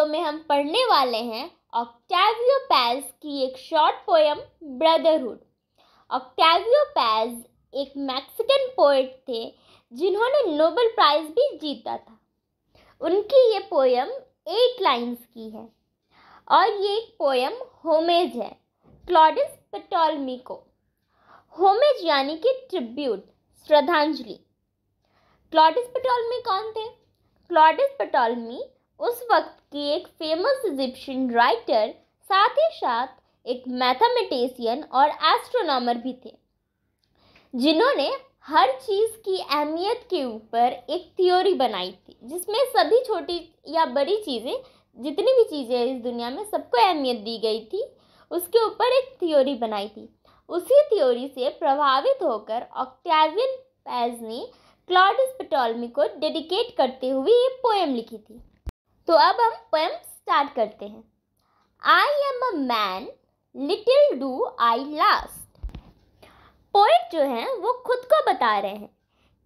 video में हम पढ़ने वाले हैं ऑक्टेवियो पैज की एक short poem brotherhood Octavio Paz एक मैक्सिकन पोइट थे जिन्होंने नोबेल प्राइज भी जीता था उनकी ये पोएम एट लाइंस की है और ये एक पोएम होमेज है क्लॉडिस पेटोलमी को होमेज यानी कि ट्रिब्यूट श्रद्धांजलि क्लॉडिस पेटोलमी कौन थे क्लॉडिस पेटोलमी उस वक्त की एक फेमस इजिप्शियन राइटर साथ ही साथ एक मैथमेटिशियन और एस्ट्रोनॉमर भी थे जिन्होंने हर चीज़ की अहमियत के ऊपर एक थ्योरी बनाई थी जिसमें सभी छोटी या बड़ी चीज़ें जितनी भी चीज़ें इस दुनिया में सबको अहमियत दी गई थी उसके ऊपर एक थ्योरी बनाई थी उसी थ्योरी से प्रभावित होकर ऑक्टेवियन पैज ने क्लॉडिस पेटोलमी को डेडिकेट करते हुए ये पोएम लिखी थी तो अब हम पोएम स्टार्ट करते हैं I am a man little do I last poet जो हैं वो खुद को बता रहे हैं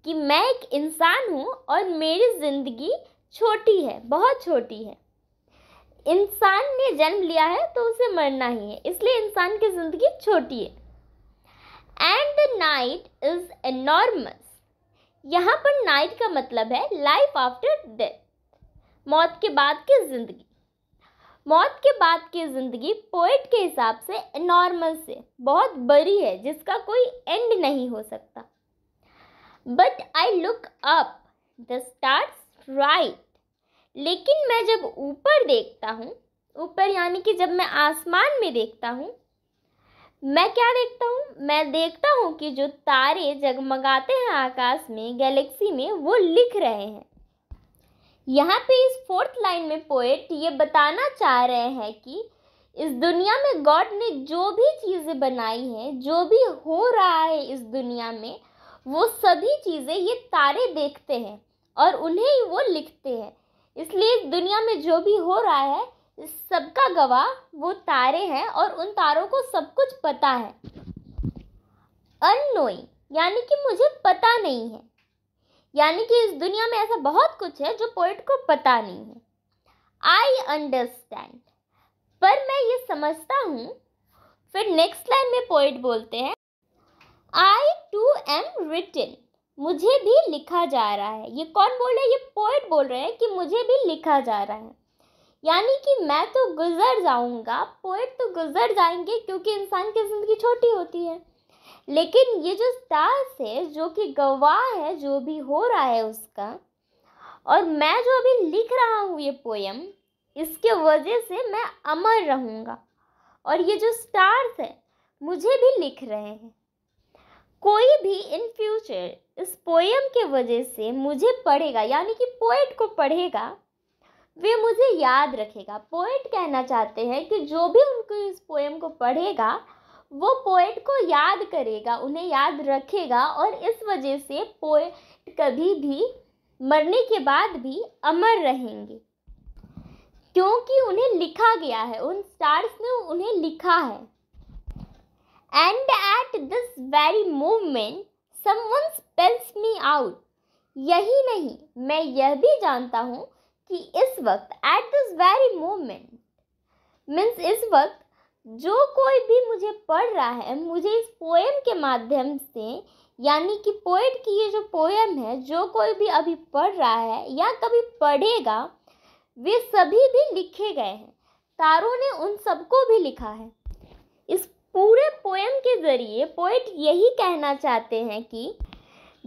कि मैं एक इंसान हूँ और मेरी ज़िंदगी छोटी है बहुत छोटी है इंसान ने जन्म लिया है तो उसे मरना ही है इसलिए इंसान की ज़िंदगी छोटी है and the night is enormous यहाँ पर नाइट का मतलब है लाइफ आफ्टर डेथ मौत के बाद की ज़िंदगी मौत के बाद की ज़िंदगी पोइट के हिसाब से नॉर्मल से बहुत बड़ी है जिसका कोई एंड नहीं हो सकता but I look up the stars right लेकिन मैं जब ऊपर देखता हूँ ऊपर यानी कि जब मैं आसमान में देखता हूँ मैं क्या देखता हूँ मैं देखता हूँ कि जो तारे जगमगाते हैं आकाश में गैलेक्सी में वो लिख रहे हैं यहाँ पे इस फोर्थ लाइन में पोएट ये बताना चाह रहे हैं कि इस दुनिया में गॉड ने जो भी चीज़ें बनाई हैं जो भी हो रहा है इस दुनिया में वो सभी चीज़ें ये तारे देखते हैं और उन्हें ही वो लिखते हैं इसलिए इस दुनिया में जो भी हो रहा है सबका गवाह वो तारे हैं और उन तारों को सब कुछ पता है अनोइंग यानी कि मुझे पता नहीं है यानी कि इस दुनिया में ऐसा बहुत कुछ है जो पोइट को पता नहीं है आई अंडरस्टैंड पर मैं ये समझता हूँ फिर नेक्स्ट लाइन में पोइट बोलते हैं आई टू एम रिटन मुझे भी लिखा जा रहा है ये कौन बोल रहे हैं ये पोइट बोल रहे हैं कि मुझे भी लिखा जा रहा है यानी कि मैं तो गुजर जाऊँगा पोइट तो गुजर जाएंगे क्योंकि इंसान की ज़िंदगी छोटी होती है लेकिन ये जो स्टार्स है जो कि गवाह है जो भी हो रहा है उसका और मैं जो अभी लिख रहा हूँ ये पोएम इसके वजह से मैं अमर रहूँगा और ये जो स्टार्स है मुझे भी लिख रहे हैं कोई भी इन फ्यूचर इस पोएम के वजह से मुझे पढ़ेगा यानी कि पोइट को पढ़ेगा वे मुझे याद रखेगा पोइट कहना चाहते हैं कि जो भी उनको इस पोएम को पढ़ेगा वो पोएट को याद करेगा उन्हें याद रखेगा और इस वजह से पोइट कभी भी मरने के बाद भी अमर रहेंगे क्योंकि उन्हें लिखा गया है उन स्टार्स ने उन्हें लिखा है and at this very moment someone spells me out यही नहीं मैं यह भी जानता हूँ कि इस वक्त at this very moment means इस वक्त जो कोई भी मुझे पढ़ रहा है मुझे इस पोएम के माध्यम से यानी कि पोएट की ये जो पोएम है जो कोई भी अभी पढ़ रहा है या कभी पढ़ेगा वे सभी भी लिखे गए हैं तारों ने उन सबको भी लिखा है इस पूरे पोएम के ज़रिए पोइट यही कहना चाहते हैं कि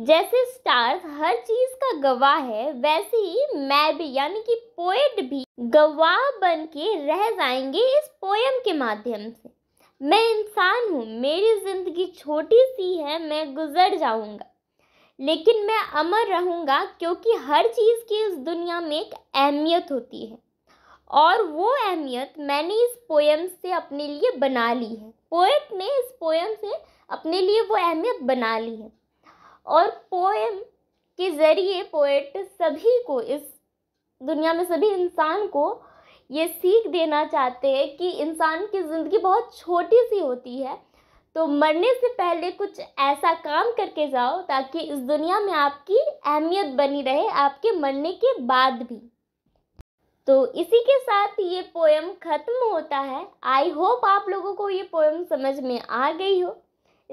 जैसे स्टार्स हर चीज का गवाह है वैसे ही मैं भी यानी कि पोएट भी गवाह बन के रह जाएंगे इस पोएम के माध्यम से मैं इंसान हूँ मेरी ज़िंदगी छोटी सी है मैं गुजर जाऊँगा लेकिन मैं अमर रहूँगा क्योंकि हर चीज़ की इस दुनिया में एक अहमियत होती है और वो अहमियत मैंने इस पोएम से अपने लिए बना ली है पोएट ने इस पोएम से अपने लिए वो अहमियत बना ली है और पोएम के ज़रिए पोएट सभी को इस दुनिया में सभी इंसान को ये सीख देना चाहते हैं कि इंसान की ज़िंदगी बहुत छोटी सी होती है तो मरने से पहले कुछ ऐसा काम करके जाओ ताकि इस दुनिया में आपकी अहमियत बनी रहे आपके मरने के बाद भी तो इसी के साथ ये पोएम ख़त्म होता है आई होप आप लोगों को ये पोएम समझ में आ गई हो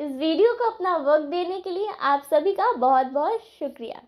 इस वीडियो को अपना वक्त देने के लिए आप सभी का बहुत बहुत शुक्रिया